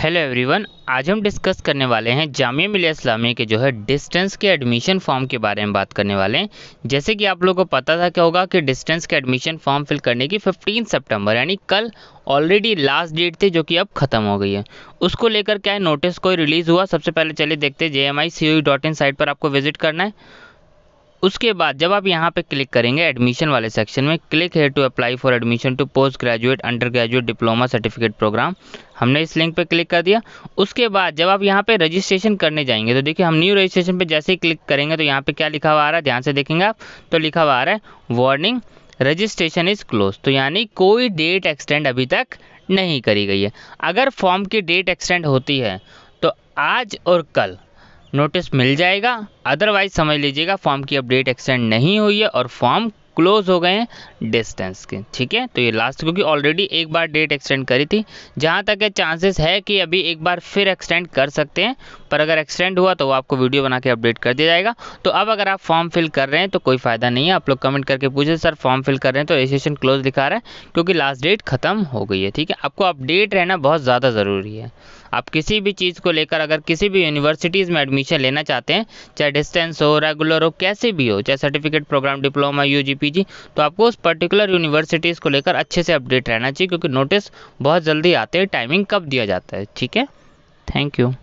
hello everyone आज हम discuss करने वाले हैं जामिया मिलिया इस्लामिया के जो है डिस्टेंस के एडमिशन फॉर्म के बारे में बात करने वाले हैं जैसे कि आप लोगों को पता था क्या होगा कि डिस्टेंस के एडमिशन फॉर्म फिल करने की 15 सितंबर यानी कल ऑलरेडी लास्ट डेट थी जो कि अब खत्म हो गई है उसको लेकर क्या है नोटिस कोई रिलीज़ हुआ सबसे पहले चलिए देखते जे एम साइट पर आपको विजिट करना है उसके बाद जब आप यहाँ पे क्लिक करेंगे एडमिशन वाले सेक्शन में क्लिक है to apply for admission to post graduate under graduate diploma certificate programme हमने इस लिंक पे क्लिक कर दिया उसके बाद जब आप यहाँ पे रजिस्ट्रेशन करने जाएंगे तो देखिए हम न्यू रजिस्ट्रेशन पे जैसे ही क्लिक करेंगे तो यहाँ पर क्या लिखा हुआ आ रहा है ध्यान से देखेंगे आप तो लिखा हुआ आ रहा है वार्निंग रजिस्ट्रेशन इज क्लोज तो यानी कोई डेट एक्सटेंड अभी तक नहीं करी गई है अगर फॉर्म की डेट एक्सटेंड होती है तो आज और कल नोटिस मिल जाएगा अदरवाइज समझ लीजिएगा फॉर्म की अपडेट एक्सटेंड नहीं हुई है और फॉर्म क्लोज हो गए हैं डिस्टेंस के ठीक है तो ये लास्ट क्योंकि ऑलरेडी एक बार डेट एक्सटेंड करी थी जहाँ तक है चांसेस है कि अभी एक बार फिर एक्सटेंड कर सकते हैं पर अगर एक्सटेंड हुआ तो वो आपको वीडियो बना के अपडेट कर दिया जाएगा तो अब अगर आप फॉर्म फिल कर रहे हैं तो कोई फ़ायदा नहीं है आप लोग कमेंट करके पूछे सर फॉर्म फिल कर रहे हैं तो रजिस्ट्रेशन क्लोज दिखा रहा है क्योंकि लास्ट डेट खत्म हो गई है ठीक है आपको अपडेट रहना बहुत ज़्यादा ज़रूरी है आप किसी भी चीज़ को लेकर अगर किसी भी यूनिवर्सिटीज़ में एडमिशन लेना चाहते हैं चाहे डिस्टेंस हो रेगुलर हो कैसे भी हो चाहे सर्टिफिकेट प्रोग्राम डिप्लोमा यू तो आपको उस पर्टिकुलर यूनिवर्सिटीज़ को लेकर अच्छे से अपडेट रहना चाहिए क्योंकि नोटिस बहुत जल्दी आते हैं टाइमिंग कब दिया जाता है ठीक है थैंक यू